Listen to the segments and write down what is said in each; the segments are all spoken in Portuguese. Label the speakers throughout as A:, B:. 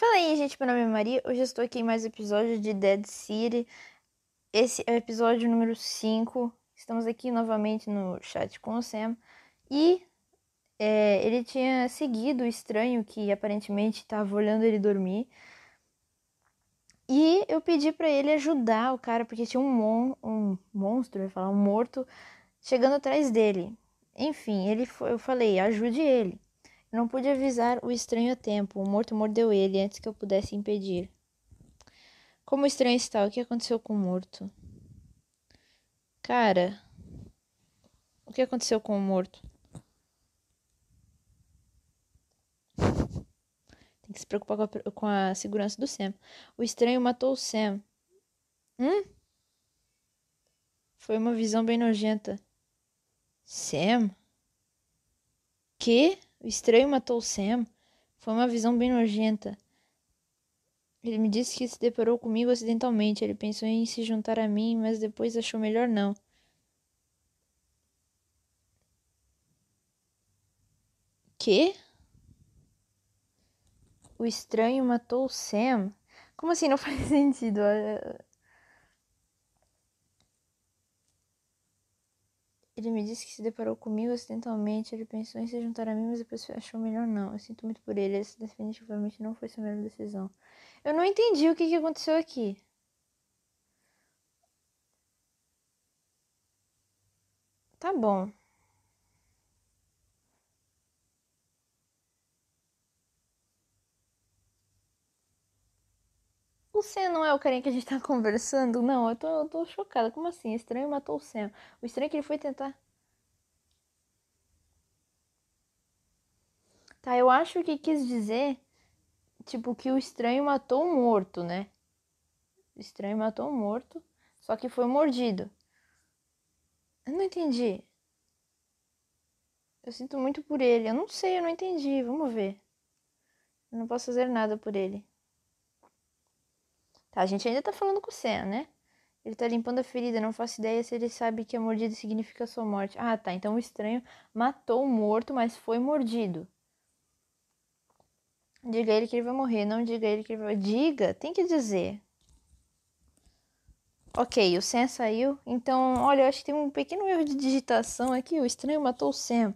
A: Fala aí, gente. Meu nome é Maria. Hoje estou aqui em mais um episódio de Dead City. Esse é o episódio número 5. Estamos aqui novamente no chat com o Sam. E é, ele tinha seguido o estranho que aparentemente estava olhando ele dormir. E eu pedi para ele ajudar o cara, porque tinha um, mon um monstro, eu ia falar, um morto, chegando atrás dele. Enfim, ele eu falei, ajude ele. Não pude avisar o estranho a tempo. O morto mordeu ele antes que eu pudesse impedir. Como estranho está? O que aconteceu com o morto? Cara, o que aconteceu com o morto? Tem que se preocupar com a, com a segurança do Sam. O estranho matou o Sam. Hum? Foi uma visão bem nojenta. Sam? Que? O estranho matou o Sam. Foi uma visão bem nojenta. Ele me disse que se deparou comigo acidentalmente. Ele pensou em se juntar a mim, mas depois achou melhor não. Que? O estranho matou o Sam? Como assim? Não faz sentido. Ele me disse que se deparou comigo acidentalmente, ele pensou em se juntar a mim, mas depois achou melhor não. Eu sinto muito por ele, essa definitivamente não foi sua melhor decisão. Eu não entendi o que, que aconteceu aqui. Tá bom. O Sam não é o carinha que a gente tá conversando? Não, eu tô, eu tô chocada. Como assim? Estranho matou o Sam. O estranho é que ele foi tentar. Tá, eu acho que quis dizer, tipo, que o estranho matou o morto, né? O estranho matou o morto, só que foi mordido. Eu não entendi. Eu sinto muito por ele. Eu não sei, eu não entendi. Vamos ver. Eu não posso fazer nada por ele. Tá, a gente ainda tá falando com o Sam, né? Ele tá limpando a ferida, não faço ideia se ele sabe que a mordida significa sua morte. Ah, tá, então o estranho matou o morto, mas foi mordido. Diga a ele que ele vai morrer, não diga a ele que ele vai. Diga, tem que dizer. Ok, o Sam saiu. Então, olha, eu acho que tem um pequeno erro de digitação aqui. O estranho matou o Sam.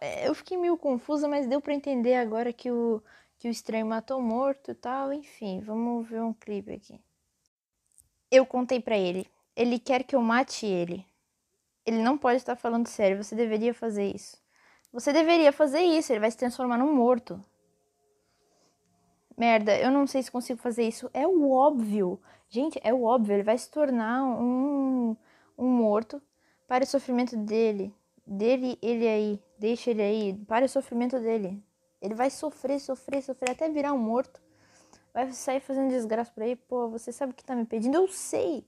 A: É, eu fiquei meio confusa, mas deu para entender agora que o que o estranho matou morto tal, enfim, vamos ver um clipe aqui. Eu contei para ele. Ele quer que eu mate ele. Ele não pode estar falando sério, você deveria fazer isso. Você deveria fazer isso, ele vai se transformar num morto. Merda, eu não sei se consigo fazer isso. É o óbvio. Gente, é o óbvio, ele vai se tornar um, um morto para o sofrimento dele. Dele, ele aí. Deixa ele aí. Para o sofrimento dele. Ele vai sofrer, sofrer, sofrer até virar um morto. Vai sair fazendo desgraça por aí. Pô, você sabe o que tá me pedindo? Eu sei!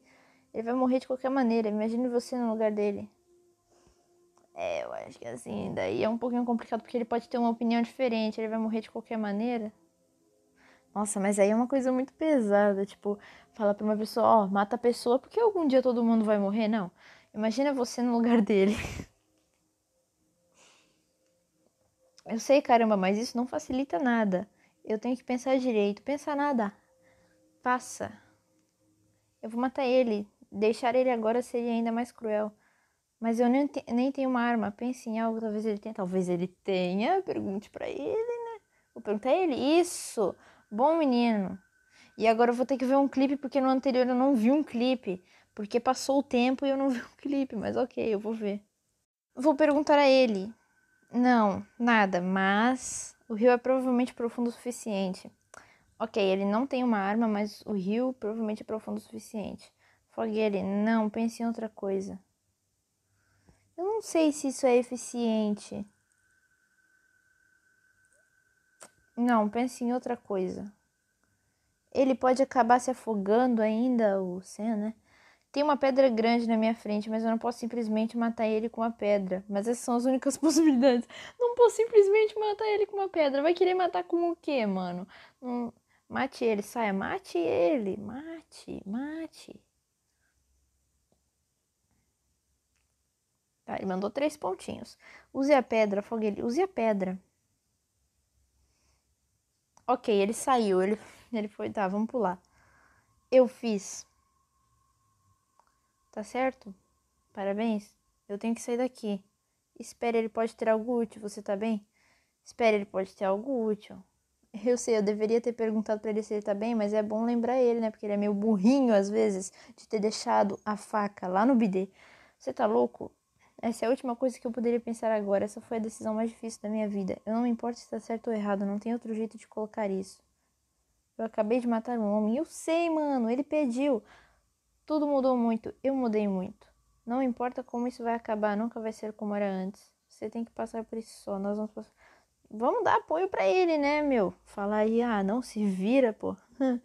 A: Ele vai morrer de qualquer maneira. Imagine você no lugar dele. É, eu acho que assim, daí é um pouquinho complicado porque ele pode ter uma opinião diferente. Ele vai morrer de qualquer maneira. Nossa, mas aí é uma coisa muito pesada. Tipo, falar pra uma pessoa: ó, oh, mata a pessoa porque algum dia todo mundo vai morrer. Não. Imagina você no lugar dele. Eu sei, caramba, mas isso não facilita nada. Eu tenho que pensar direito. Pensar nada. Passa. Eu vou matar ele. Deixar ele agora seria ainda mais cruel. Mas eu nem, te, nem tenho uma arma. Pense em algo, talvez ele tenha. Talvez ele tenha. Pergunte para ele, né? Vou perguntar a ele. Isso! Bom menino. E agora eu vou ter que ver um clipe, porque no anterior eu não vi um clipe. Porque passou o tempo e eu não vi um clipe. Mas ok, eu vou ver. Vou perguntar a ele. Não, nada, mas o rio é provavelmente profundo o suficiente. Ok, ele não tem uma arma, mas o rio provavelmente é profundo o suficiente. Fogueira, não, pense em outra coisa. Eu não sei se isso é eficiente. Não, pense em outra coisa. Ele pode acabar se afogando ainda, o Sen, né? Tem uma pedra grande na minha frente, mas eu não posso simplesmente matar ele com uma pedra. Mas essas são as únicas possibilidades. Não posso simplesmente matar ele com uma pedra. Vai querer matar com o quê, mano? Não... Mate ele, saia. Mate ele. Mate, mate. Tá, ele mandou três pontinhos. Use a pedra, fogue ele. Use a pedra. Ok, ele saiu. Ele, ele foi. Tá, vamos pular. Eu fiz tá certo? Parabéns, eu tenho que sair daqui. Espere, ele pode ter algo útil, você tá bem? Espere, ele pode ter algo útil. Eu sei, eu deveria ter perguntado para ele se ele tá bem, mas é bom lembrar ele, né? Porque ele é meio burrinho às vezes de ter deixado a faca lá no bidê. Você tá louco? Essa é a última coisa que eu poderia pensar agora. Essa foi a decisão mais difícil da minha vida. Eu não me importo se está certo ou errado, não tem outro jeito de colocar isso. Eu acabei de matar um homem. Eu sei, mano, ele pediu. Tudo mudou muito, eu mudei muito. Não importa como isso vai acabar, nunca vai ser como era antes. Você tem que passar por isso só. Nós vamos passar... Vamos dar apoio para ele, né, meu? Falar aí, ah, não se vira, pô.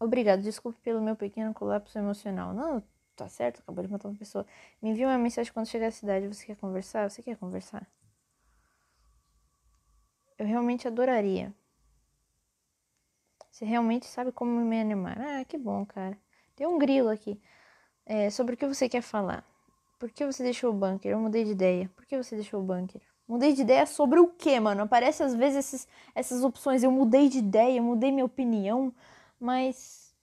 A: Obrigado, desculpe pelo meu pequeno colapso emocional. Não, tá certo, acabou de matar uma pessoa. Me envia uma mensagem quando chegar à cidade. Você quer conversar? Você quer conversar? Eu realmente adoraria. Você realmente sabe como me animar. Ah, que bom, cara. Tem um grilo aqui. É, sobre o que você quer falar? Por que você deixou o bunker? Eu mudei de ideia. Por que você deixou o bunker? Mudei de ideia sobre o quê, mano? Aparece às vezes esses, essas opções. Eu mudei de ideia, mudei minha opinião, mas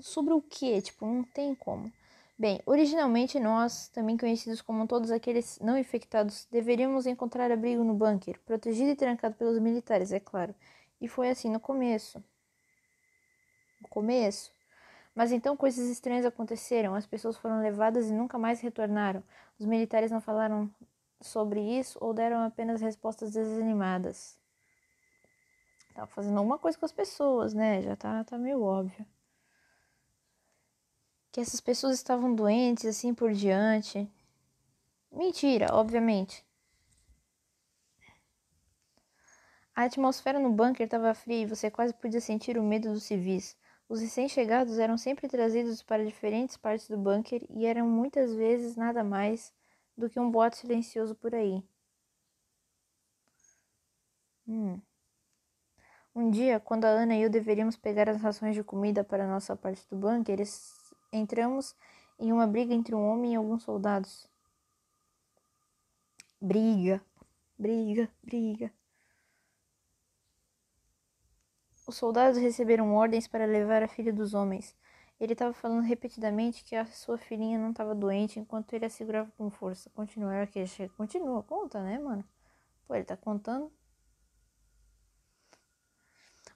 A: sobre o quê? Tipo, não tem como. Bem, originalmente nós, também conhecidos como todos aqueles não infectados, deveríamos encontrar abrigo no bunker, protegido e trancado pelos militares, é claro. E foi assim no começo no começo. Mas então coisas estranhas aconteceram, as pessoas foram levadas e nunca mais retornaram. Os militares não falaram sobre isso ou deram apenas respostas desanimadas. Tá fazendo alguma coisa com as pessoas, né? Já tá, tá meio óbvio. Que essas pessoas estavam doentes, assim por diante. Mentira, obviamente. A atmosfera no bunker estava fria e você quase podia sentir o medo dos civis. Os recém-chegados eram sempre trazidos para diferentes partes do bunker e eram muitas vezes nada mais do que um bote silencioso por aí. Hum. Um dia, quando a Ana e eu deveríamos pegar as rações de comida para nossa parte do bunker, entramos em uma briga entre um homem e alguns soldados. Briga, briga, briga. Os soldados receberam ordens para levar a filha dos homens. Ele estava falando repetidamente que a sua filhinha não estava doente enquanto ele a segurava com força. Continua, a é queixa. continua, conta, né, mano? Pô, ele tá contando.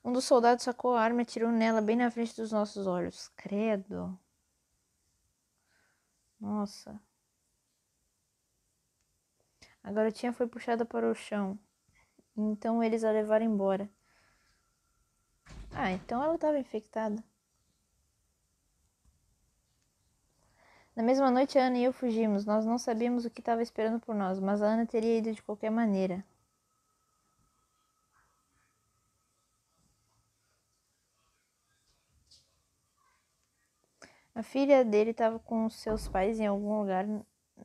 A: Um dos soldados sacou a arma e atirou nela bem na frente dos nossos olhos. Credo. Nossa. A garotinha foi puxada para o chão. Então eles a levaram embora. Ah, então ela estava infectada. Na mesma noite, Ana e eu fugimos. Nós não sabíamos o que estava esperando por nós, mas a Ana teria ido de qualquer maneira. A filha dele estava com seus pais em algum lugar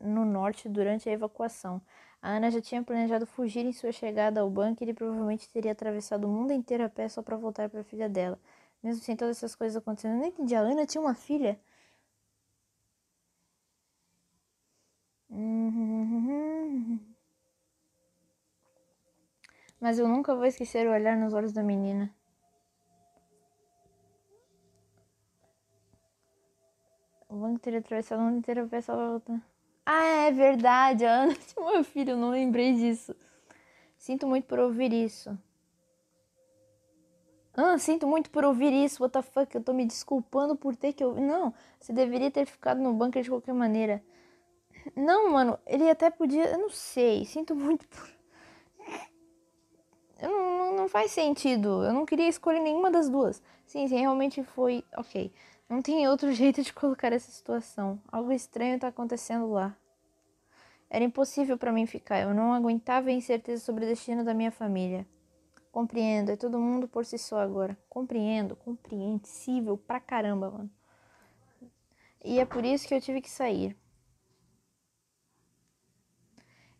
A: no norte durante a evacuação. A Ana já tinha planejado fugir em sua chegada ao banco e ele provavelmente teria atravessado o mundo inteiro a pé só para voltar para a filha dela. Mesmo sem todas essas coisas acontecendo, eu não entendi. A Ana tinha uma filha? Mas eu nunca vou esquecer o olhar nos olhos da menina. O banco teria atravessado o mundo inteiro a pé só para voltar. Ah, é verdade, a Ana meu filho, não lembrei disso. Sinto muito por ouvir isso. Ah, sinto muito por ouvir isso, what the fuck, eu tô me desculpando por ter que ouvir. Não, você deveria ter ficado no bunker de qualquer maneira. Não, mano, ele até podia. Eu não sei. Sinto muito por. Eu não, não, não faz sentido. Eu não queria escolher nenhuma das duas. Sim, sim, realmente foi. Ok. Não tem outro jeito de colocar essa situação. Algo estranho está acontecendo lá. Era impossível para mim ficar. Eu não aguentava a incerteza sobre o destino da minha família. Compreendo, é todo mundo por si só agora. Compreendo, compreensível pra caramba, mano. E é por isso que eu tive que sair.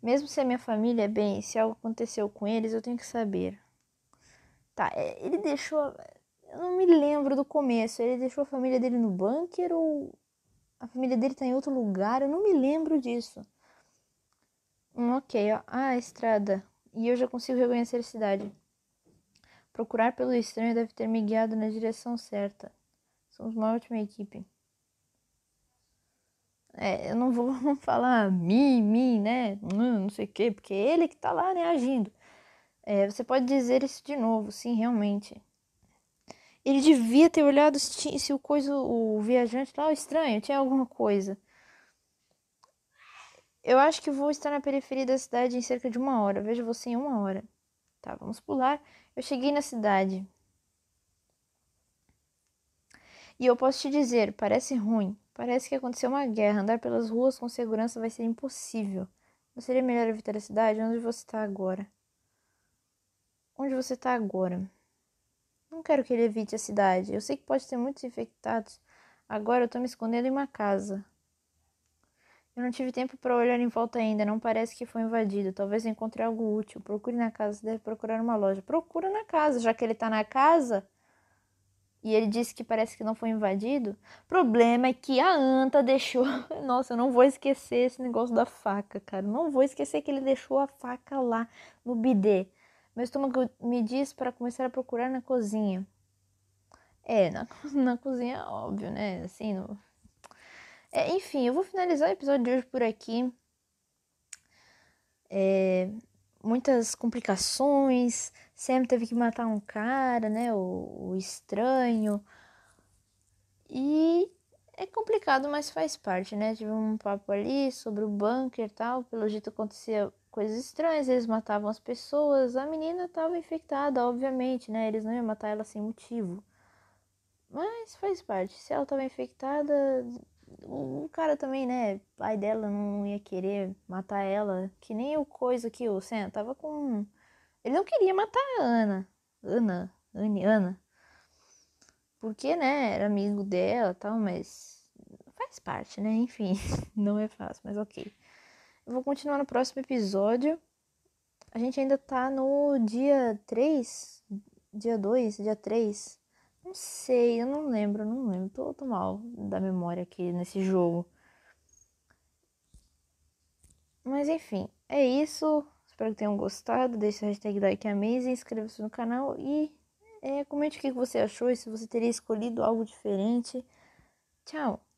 A: Mesmo se a minha família é bem, se algo aconteceu com eles, eu tenho que saber. Tá, é, ele deixou. Eu não me lembro do começo. Ele deixou a família dele no bunker ou a família dele tá em outro lugar? Eu não me lembro disso. Hum, ok, ó. Ah, a estrada. E eu já consigo reconhecer a cidade. Procurar pelo estranho deve ter me guiado na direção certa. Somos uma ótima equipe. É, eu não vou falar mim, mim, né? Hum, não sei o quê, porque é ele que tá lá, né, agindo. É, você pode dizer isso de novo, sim, realmente. Ele devia ter olhado se, se o coisa, o viajante lá, estranho, tinha alguma coisa. Eu acho que vou estar na periferia da cidade em cerca de uma hora. Vejo você em uma hora. Tá, vamos pular. Eu cheguei na cidade. E eu posso te dizer, parece ruim. Parece que aconteceu uma guerra. Andar pelas ruas com segurança vai ser impossível. Não seria melhor evitar a cidade? Onde você está agora? Onde você está agora? Não quero que ele evite a cidade. Eu sei que pode ter muitos infectados. Agora eu tô me escondendo em uma casa. Eu não tive tempo para olhar em volta ainda. Não parece que foi invadido. Talvez encontre algo útil. Procure na casa. Deve procurar uma loja. Procura na casa, já que ele tá na casa. E ele disse que parece que não foi invadido. Problema é que a anta deixou. Nossa, eu não vou esquecer esse negócio da faca, cara. Não vou esquecer que ele deixou a faca lá no bidê. Meu estômago me diz para começar a procurar na cozinha. É, na, na cozinha, óbvio, né? Assim, no... é, enfim, eu vou finalizar o episódio de hoje por aqui. É, muitas complicações. Sam teve que matar um cara, né? O, o estranho. E é complicado, mas faz parte, né? Tive um papo ali sobre o bunker e tal. Pelo jeito acontecia coisas estranhas, eles matavam as pessoas. A menina estava infectada, obviamente, né? Eles não iam matar ela sem motivo. Mas faz parte. Se ela estava infectada, o cara também, né? pai dela não ia querer matar ela. Que nem o coisa que o Sam tava com. Ele não queria matar a Ana. Ana. Anne, Ana. Porque, né? Era amigo dela tal, mas. Faz parte, né? Enfim, não é fácil, mas ok. Vou continuar no próximo episódio. A gente ainda tá no dia 3, dia 2, dia 3. Não sei, eu não lembro, não lembro. Tô, tô mal da memória aqui nesse jogo. Mas enfim, é isso. Espero que tenham gostado. Deixe a hashtag mesa, inscreva-se no canal e é, comente o que você achou e se você teria escolhido algo diferente. Tchau!